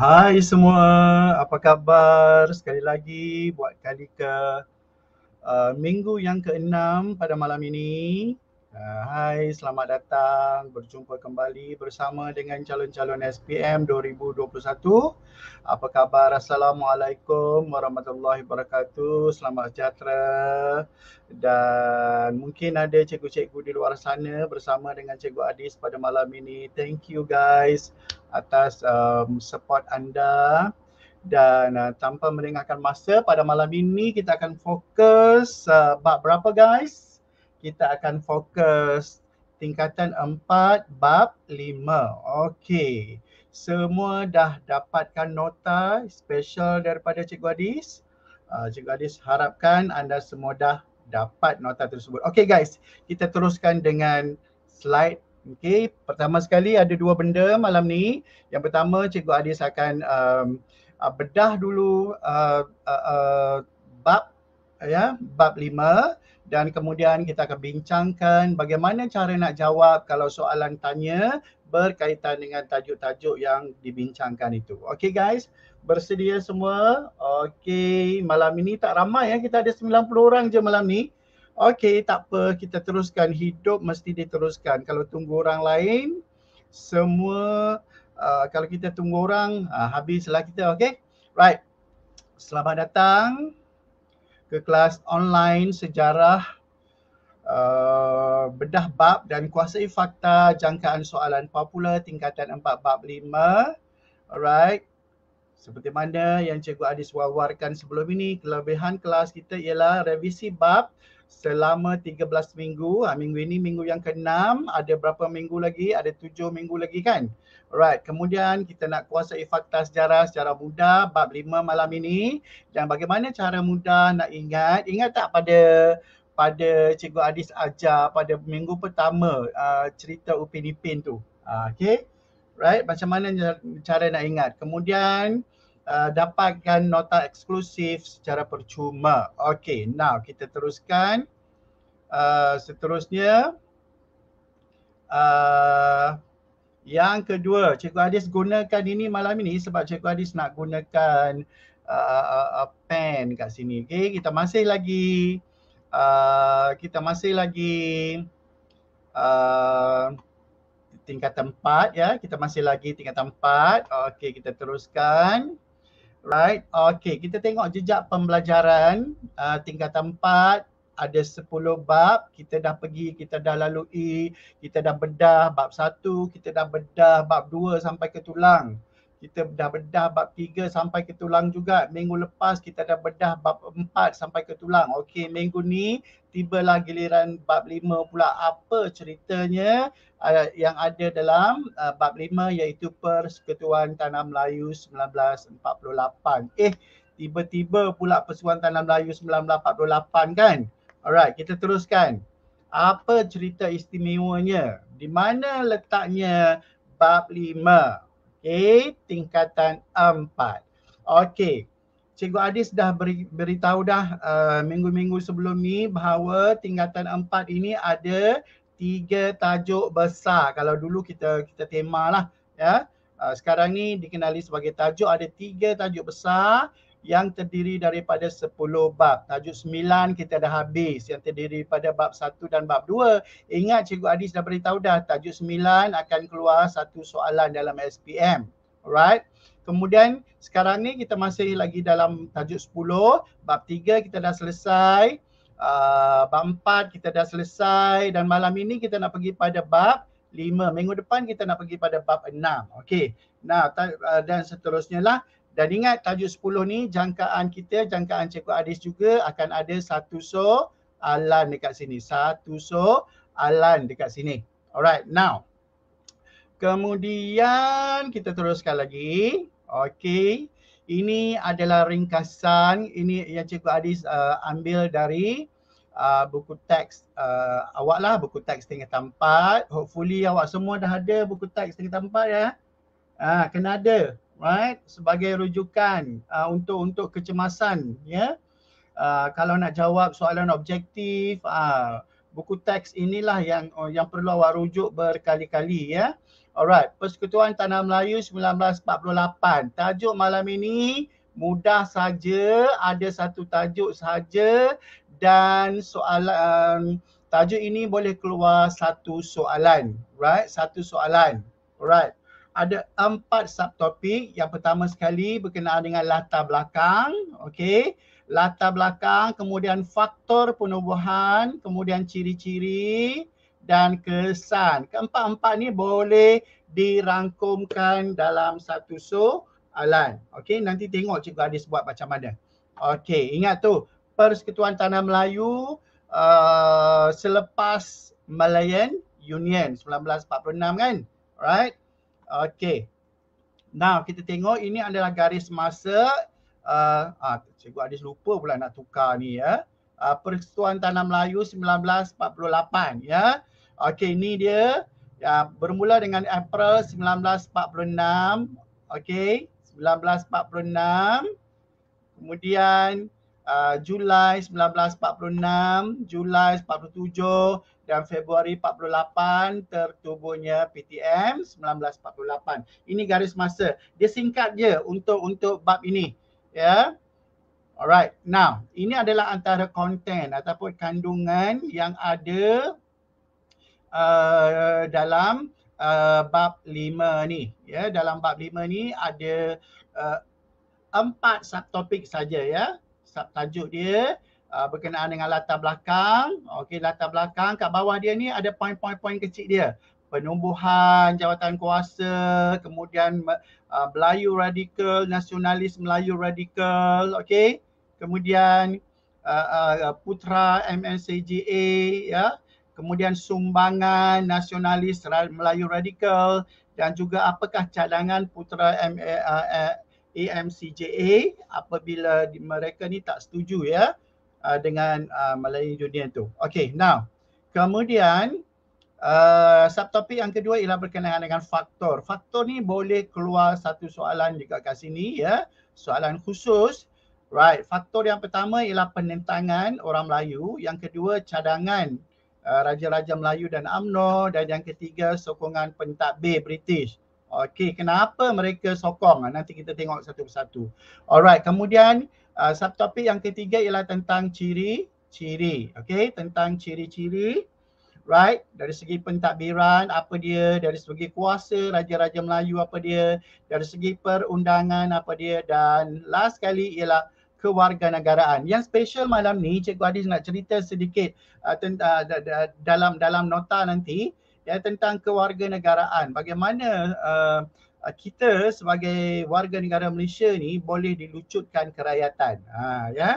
Hai semua, apa khabar? Sekali lagi buat kali ke uh, minggu yang keenam pada malam ini. Ah, hai, uh, selamat datang berjumpa kembali bersama dengan calon-calon SPM 2021. Apa khabar? Assalamualaikum warahmatullahi wabarakatuh. Selamat sejahtera. Dan mungkin ada cikgu-cikgu di luar sana bersama dengan cikgu Adis pada malam ini. Thank you guys atas um, support anda. Dan uh, tanpa meringankan masa pada malam ini kita akan fokus uh, bab berapa guys? kita akan fokus tingkatan empat bab lima. Okey. Semua dah dapatkan nota special daripada Cikgu Adis. Uh, Cikgu Adis harapkan anda semua dah dapat nota tersebut. Okey guys, kita teruskan dengan slide Okey, pertama sekali ada dua benda malam ni. Yang pertama, Cikgu Adis akan um, ah, bedah dulu uh, uh, uh, bab ya bab Lima dan kemudian kita akan bincangkan bagaimana cara nak jawab kalau soalan tanya berkaitan dengan tajuk-tajuk yang dibincangkan itu. Okay guys, bersedia semua? Okay, malam ini tak ramai ya, kita ada 90 orang je malam ni. Okay, tak apa, kita teruskan hidup mesti diteruskan. Kalau tunggu orang lain, semua uh, kalau kita tunggu orang uh, habislah kita, Okay, Right. Selamat datang ke kelas online sejarah uh, bedah bab dan kuasa fakta jangkaan soalan popular tingkatan 4 bab 5. Alright. Seperti mana yang Cikgu Adis wawarkan sebelum ini, kelebihan kelas kita ialah revisi bab selama 13 minggu. Ha, minggu ini minggu yang ke-6. Ada berapa minggu lagi? Ada 7 minggu lagi kan? Alright. Kemudian kita nak kuasai fakta sejarah secara mudah bab 5 malam ini. Dan bagaimana cara mudah nak ingat? Ingat tak pada pada Cikgu Adis ajar pada minggu pertama uh, cerita Upin Ipin tu? Uh, okay. Right. Macam mana cara nak ingat? Kemudian Uh, dapatkan nota eksklusif secara percuma. Okey, now kita teruskan. Uh, seterusnya, uh, yang kedua, Cikgu Hadis gunakan ini malam ini sebab Cikgu Hadis nak gunakan uh, uh, uh pen kat sini. Okey, kita masih lagi. Uh, kita masih lagi. Uh, tingkat tempat ya kita masih lagi tingkat tempat okey kita teruskan Right. Okay. Kita tengok jejak pembelajaran uh, tingkatan 4. Ada sepuluh bab. Kita dah pergi, kita dah lalui, kita dah bedah bab satu, kita dah bedah bab dua sampai ke tulang kita dah bedah bab tiga sampai ke tulang juga. Minggu lepas kita dah bedah bab empat sampai ke tulang. Okey, minggu ni tiba tibalah giliran bab lima pula. Apa ceritanya uh, yang ada dalam uh, bab lima iaitu Persekutuan Tanah Melayu 1948. Eh, tiba-tiba pula Persekutuan Tanah Melayu 1948 kan? Alright, kita teruskan. Apa cerita istimewanya? Di mana letaknya bab lima? Okey, tingkatan empat. Okey, Cikgu Adis dah beri, beritahu dah uh, minggu-minggu sebelum ni bahawa tingkatan empat ini ada tiga tajuk besar. Kalau dulu kita kita tema lah. Ya. Uh, sekarang ni dikenali sebagai tajuk ada tiga tajuk besar yang terdiri daripada 10 bab. Tajuk 9 kita dah habis yang terdiri daripada bab 1 dan bab 2. Ingat Cikgu Adis dah beritahu dah tajuk 9 akan keluar satu soalan dalam SPM. Alright. Kemudian sekarang ni kita masih lagi dalam tajuk 10. Bab 3 kita dah selesai. Uh, bab 4 kita dah selesai dan malam ini kita nak pergi pada bab 5. Minggu depan kita nak pergi pada bab 6. Okey. Nah, ah, dan seterusnya lah. Dan ingat tajuk 10 ni jangkaan kita, jangkaan Cikgu Adis juga akan ada satu so alan dekat sini. Satu so alan dekat sini. Alright, now. Kemudian kita teruskan lagi. Okay. Ini adalah ringkasan. Ini yang Cikgu Adis uh, ambil dari uh, buku teks uh, awak lah. Buku teks tengah tempat. Hopefully awak semua dah ada buku teks tengah tempat ya. Ah, kena ada right sebagai rujukan uh, untuk untuk kecemasan ya yeah? uh, kalau nak jawab soalan objektif uh, buku teks inilah yang uh, yang perlu awak rujuk berkali-kali ya yeah? alright persekutuan tanah melayu 1948 tajuk malam ini mudah saja ada satu tajuk saja dan soalan tajuk ini boleh keluar satu soalan right satu soalan alright ada empat subtopik. Yang pertama sekali berkenaan dengan latar belakang, okey. Latar belakang, kemudian faktor penubuhan, kemudian ciri-ciri dan kesan. Keempat-empat ni boleh dirangkumkan dalam satu soalan. Okey, nanti tengok cikgu Adis buat macam mana. Okey, ingat tu, Persekutuan Tanah Melayu uh, selepas Malayan Union 1946 kan? Alright. Okey. Now kita tengok ini adalah garis masa uh, ah, cikgu Adis lupa pula nak tukar ni ya. Uh, Persekutuan Tanah Melayu 1948 ya. Okey ini dia ya, bermula dengan April 1946. Okey 1946. Kemudian Ah, Julai 1946, Julai 47 dan Februari 48 tertubuhnya PTM 1948. Ini garis masa. Dia singkat je untuk untuk bab ini. Ya. Yeah. Alright. Now, ini adalah antara konten ataupun kandungan yang ada uh, dalam uh, bab lima ni. Ya, yeah. dalam bab lima ni ada uh, empat subtopik saja ya. Yeah subtajuk dia uh, berkenaan dengan latar belakang. Okey, latar belakang kat bawah dia ni ada poin-poin-poin kecil dia. Penumbuhan jawatan kuasa, kemudian uh, Melayu radikal, nasionalis Melayu radikal, okey. Kemudian uh, uh, uh putra MNCJA, ya. Kemudian sumbangan nasionalis Melayu radikal dan juga apakah cadangan putra MNCJA. Eh, eh, AMCJA apabila mereka ni tak setuju ya uh, dengan uh, ah, Malaysia Dunia tu. Okay, now kemudian uh, subtopik yang kedua ialah berkenaan dengan faktor. Faktor ni boleh keluar satu soalan juga kat sini ya. Soalan khusus. Right, faktor yang pertama ialah penentangan orang Melayu. Yang kedua cadangan uh, Raja-Raja Melayu dan UMNO. Dan yang ketiga sokongan pentadbir British. Okey, kenapa mereka sokong? Ah, nanti kita tengok satu persatu. Alright, kemudian uh, subtopik yang ketiga ialah tentang ciri-ciri. Okey, tentang ciri-ciri. Right, dari segi pentadbiran apa dia, dari segi kuasa raja-raja Melayu apa dia, dari segi perundangan apa dia dan last kali ialah kewarganegaraan. Yang special malam ni Cikgu Adis nak cerita sedikit uh, tentang uh, dalam dalam nota nanti ya tentang kewarganegaraan bagaimana uh, uh, kita sebagai warga negara Malaysia ni boleh dilucutkan kerakyatan ha ya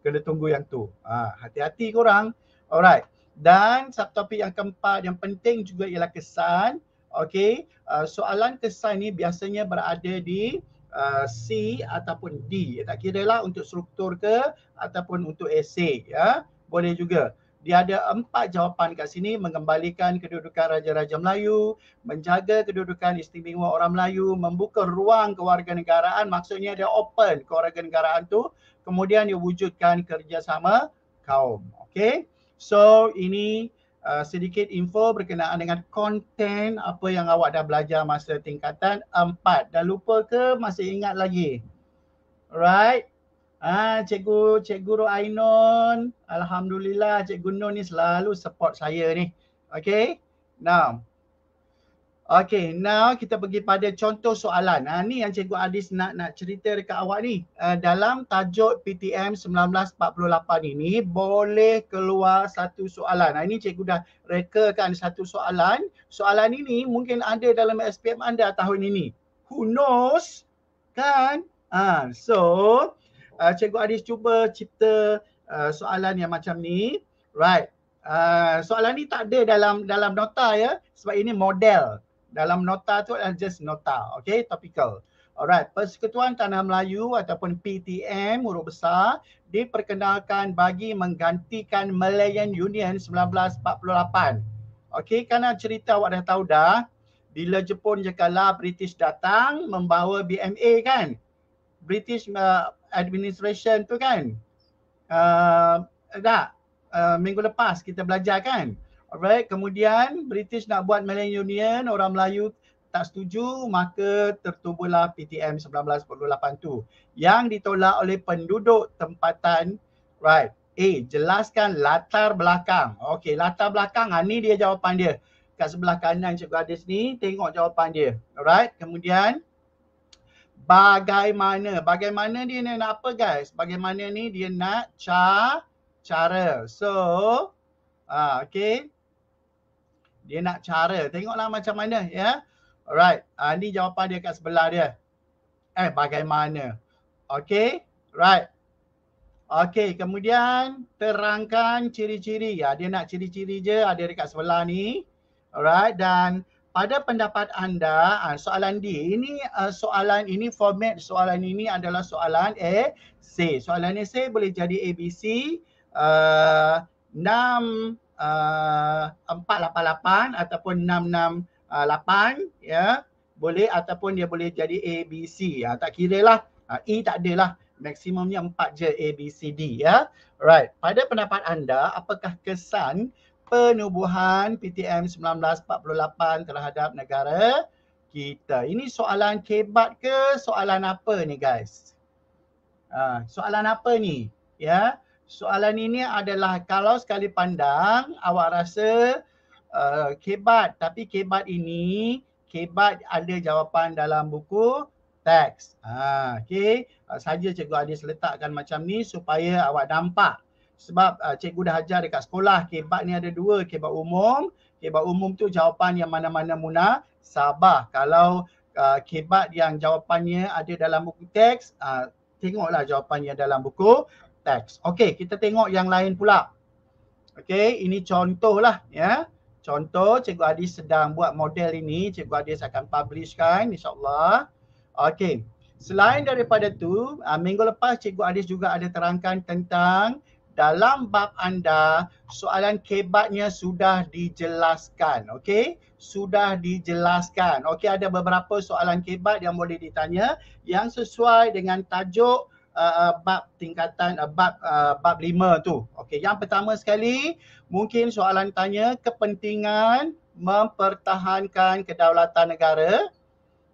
kena tunggu yang tu ha hati-hati korang alright dan subtopik yang keempat yang penting juga ialah kesan okey uh, soalan kesan ni biasanya berada di Uh, C ataupun D. Tak kira lah untuk struktur ke ataupun untuk essay ya. Boleh juga dia ada empat jawapan kat sini mengembalikan kedudukan raja-raja Melayu, menjaga kedudukan istimewa orang Melayu, membuka ruang kewarganegaraan, maksudnya dia open kewarganegaraan tu, kemudian dia wujudkan kerjasama kaum. Okay, so ini uh, sedikit info berkenaan dengan konten apa yang awak dah belajar masa tingkatan empat. Dah lupa ke? Masih ingat lagi? Alright, Ah, cikgu, cikgu Ainun. Alhamdulillah cikgu Nun ni selalu support saya ni. Okay. Now. Okay, now kita pergi pada contoh soalan. Ah, ni yang cikgu Adis nak nak cerita dekat awak ni. Uh, dalam tajuk PTM 1948 ini boleh keluar satu soalan. Ah, ini cikgu dah reka kan satu soalan. Soalan ini mungkin ada dalam SPM anda tahun ini. Who knows? Kan? Ah, so, uh, Cikgu Aris cuba cipta uh, soalan yang macam ni. Right. Uh, soalan ni tak ada dalam dalam nota ya. Sebab ini model. Dalam nota tu adalah just nota. Okay. Topical. Alright. Persekutuan Tanah Melayu ataupun PTM huruf besar diperkenalkan bagi menggantikan Malayan Union 1948. Okay. Karena cerita awak dah tahu dah. Bila Jepun jekala British datang membawa BMA kan. British uh, administration tu kan. Uh, dah uh, minggu lepas kita belajar kan. Alright, kemudian British nak buat Malayan Union, orang Melayu tak setuju, maka tertubuhlah PTM 1948 tu yang ditolak oleh penduduk tempatan. Right. eh jelaskan latar belakang. Okay latar belakang. Ha, ni dia jawapan dia. Kat sebelah kanan Cikgu Hadis ni, tengok jawapan dia. Alright, kemudian bagaimana. Bagaimana dia nak apa guys? Bagaimana ni dia nak ca cara. So, ah, okay. Dia nak cara. Tengoklah macam mana ya. Yeah? Alright. Ah, ni jawapan dia kat sebelah dia. Eh, bagaimana. Okay. Right. Okay. Kemudian terangkan ciri-ciri. Ya, dia nak ciri-ciri je ada dekat sebelah ni. Alright. Dan pada pendapat anda, ah, soalan D, ini ah, soalan ini format soalan ini adalah soalan A, C. Soalan A, C boleh jadi A, B, C, uh, 6, uh, 4, 8, 8 ataupun 6, 6, uh, 8 ya. Yeah. Boleh ataupun dia boleh jadi A, B, C. Ya. Tak kira lah. Ah, e tak lah Maksimumnya 4 je A, B, C, D ya. Yeah. Right. Pada pendapat anda, apakah kesan penubuhan PTM 1948 terhadap negara kita. Ini soalan kebat ke soalan apa ni guys? Ha, soalan apa ni? Ya, soalan ini adalah kalau sekali pandang awak rasa uh, kebat tapi kebat ini kebat ada jawapan dalam buku teks. Ha, okay. saja cikgu Adis letakkan macam ni supaya awak nampak sebab uh, cikgu dah ajar dekat sekolah kebab ni ada dua kebab umum kebab umum tu jawapan yang mana-mana munah sabah kalau uh, ah, kebab yang jawapannya ada dalam buku teks uh, tengoklah jawapan yang dalam buku teks okey kita tengok yang lain pula okey ini contohlah ya contoh cikgu Adi sedang buat model ini cikgu Adi akan publishkan kan insyaallah okey Selain daripada tu, minggu lepas Cikgu Adis juga ada terangkan tentang dalam bab anda soalan kebatnya sudah dijelaskan okey sudah dijelaskan okey ada beberapa soalan kebat yang boleh ditanya yang sesuai dengan tajuk uh, uh bab tingkatan uh, bab uh, bab 5 tu okey yang pertama sekali mungkin soalan tanya kepentingan mempertahankan kedaulatan negara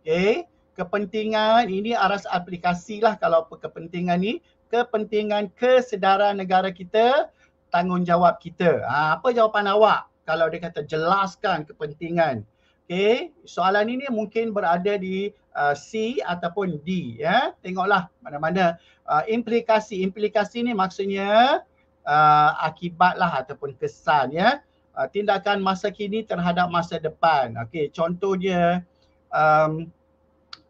okey kepentingan ini aras aplikasilah kalau kepentingan ni kepentingan kesedaran negara kita, tanggungjawab kita. Ha, apa jawapan awak kalau dia kata jelaskan kepentingan? Okey, soalan ini mungkin berada di uh, C ataupun D. Ya, tengoklah mana-mana uh, implikasi. Implikasi ini maksudnya uh, akibatlah ataupun kesan ya. Uh, tindakan masa kini terhadap masa depan. Okey, contohnya um,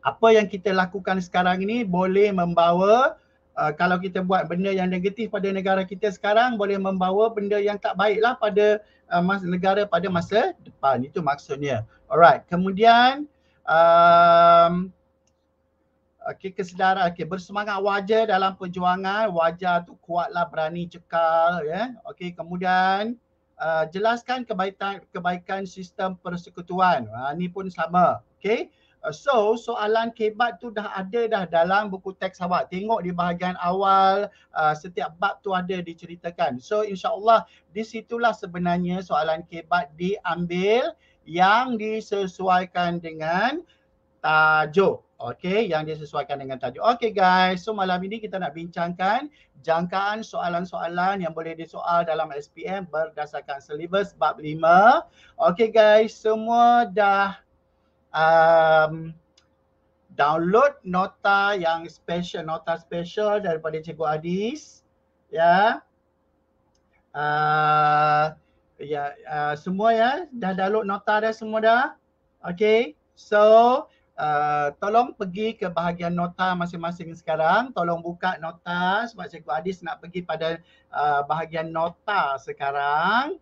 apa yang kita lakukan sekarang ini boleh membawa Eh, kalau kita buat benda yang negatif pada negara kita sekarang boleh membawa benda yang tak baiklah pada uh, negara pada masa depan itu maksudnya alright kemudian um, Okey kesedaran okey bersemangat wajar dalam perjuangan wajar tu kuatlah berani cekal ya yeah? okey kemudian uh, jelaskan kebaikan kebaikan sistem persekutuan uh, ni pun sama okay? Uh, so soalan kebat tu dah ada dah dalam buku teks awak. Tengok di bahagian awal uh, setiap bab tu ada diceritakan. So insyaAllah di situlah sebenarnya soalan kebat diambil yang disesuaikan dengan tajuk. Okay, yang disesuaikan dengan tajuk. Okay guys, so malam ini kita nak bincangkan jangkaan soalan-soalan yang boleh disoal dalam SPM berdasarkan syllabus bab lima. Okay guys, semua dah um, download nota yang special, nota special daripada Cikgu Adis. Ya. Uh, ya, yeah, uh, semua ya. Dah download nota dah semua dah. Okay. So, uh, tolong pergi ke bahagian nota masing-masing sekarang. Tolong buka nota sebab Cikgu Adis nak pergi pada uh, bahagian nota sekarang.